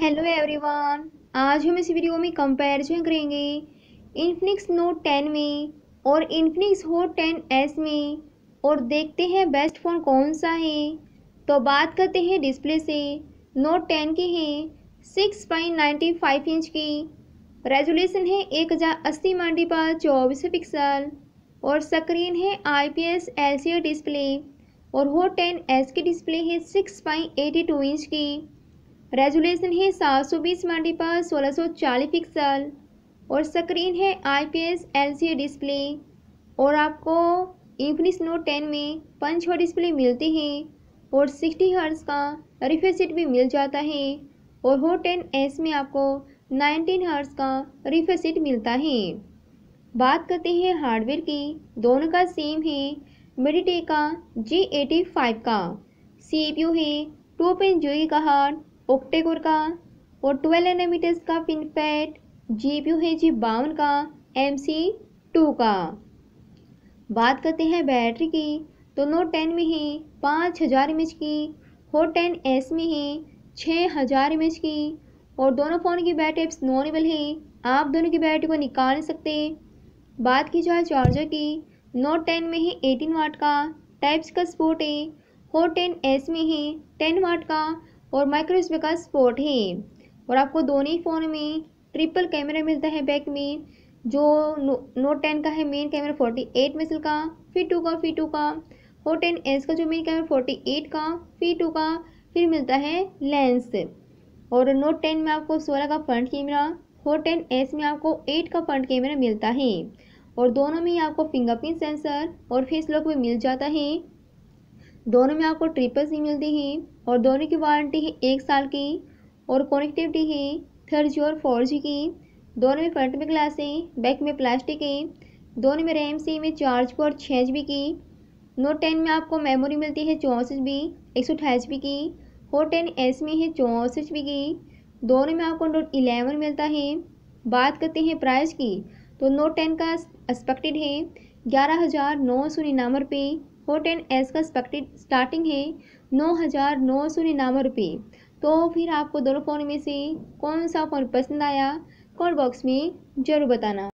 hello everyone आज हम इस वीडियो में कंपैरिजन करेंगे इन्फिनिक्स नोट 10 में और इन्फिनिक्स होट एस में और देखते हैं बेस्ट फ़ोन कौन सा है तो बात करते हैं डिस्प्ले से नोट 10 के हैं 6.95 इंच की रेजोल्यूशन है एक हज़ार अस्सी मंडी पर चौबीस पिक्सल और स्क्रीन है आईपीएस पी डिस्प्ले और होट एस की डिस्प्ले है सिक्स इंच की रेजुलेशन है सात सौ बीस मंडी पर सोलह सौ चालीस पिक्सल और स्क्रीन है I P S L C display और आपको इंफिनिक्स नोट टेन में पंच हर्ट डिस्प्ले मिलते हैं और सिक्सटी हर्ट्स का रिफ्रेश भी मिल जाता है और हो टेन एस में आपको नाइनटीन हर्ट्स का रिफ्रेश मिलता है बात करते हैं हार्डवेयर की दोनों का सेम है मेडिटेक का जी एटी फाइव का सी पी यू है टू पेन जोई का हार्ट ओक्टेकोर का और ट्वेल्व एनामीटर्स का पिनफैट जीपीयू है जी बावन का सी टू का बात करते हैं बैटरी की तो नोट टेन में ही पाँच हज़ार एम की होट टेन एस में ही छः हज़ार एम की और दोनों फ़ोन की बैटरी एप्स नॉन है आप दोनों की बैटरी को निकाल नहीं सकते बात की जाए चार्जर की नोट टेन में ही एटीन वाट का टाइप्स का स्पोर्ट है और टेन एस में ही टेन वाट का और माइक्रो का स्पोर्ट है और आपको दोनों ही फ़ोन में ट्रिपल कैमरा मिलता है बैक में जो नोट टेन का है मेन कैमरा फोर्टी एट मिसल का फी टू का फी टू का और टेन एस का जो मेन कैमरा फोर्टी एट का फी टू का फिर मिलता है लेंस और नोट टेन में आपको सोलह का फ्रंट कैमरा और टेन एस में आपको एट का फ्रंट कैमरा मिलता है और दोनों में ही आपको फिंगरप्रिंट सेंसर और फेस लॉक भी मिल जाता है दोनों में आपको ट्रिपल सी मिलती है और दोनों की वारंटी है एक साल की और कनेक्टिविटी है थर्ड जी और फोर जी की दोनों में फ्रंट में ग्लास है बैक में प्लास्टिक है दोनों में रैम सी में चार जी और छः जी की नोट टेन में आपको मेमोरी मिलती है चौंसठ जी एक सौ अठाईस जी की और टेन एस में है चौंसठ जी की दोनों में आपको नोट इलेवन मिलता है बात करते हैं प्राइस की तो नोट टेन का एक्सपेक्टेड है ग्यारह हज़ार नौ सौ निन्यानवे रुपये फोर टेन एस का स्पेक्टेड स्टार्टिंग है नौ हज़ार नौ सौ निन्यानवे रुपये तो फिर आपको दोनों फ़ोन में से कौन सा फ़ोन पसंद आया कॉल बॉक्स में ज़रूर बताना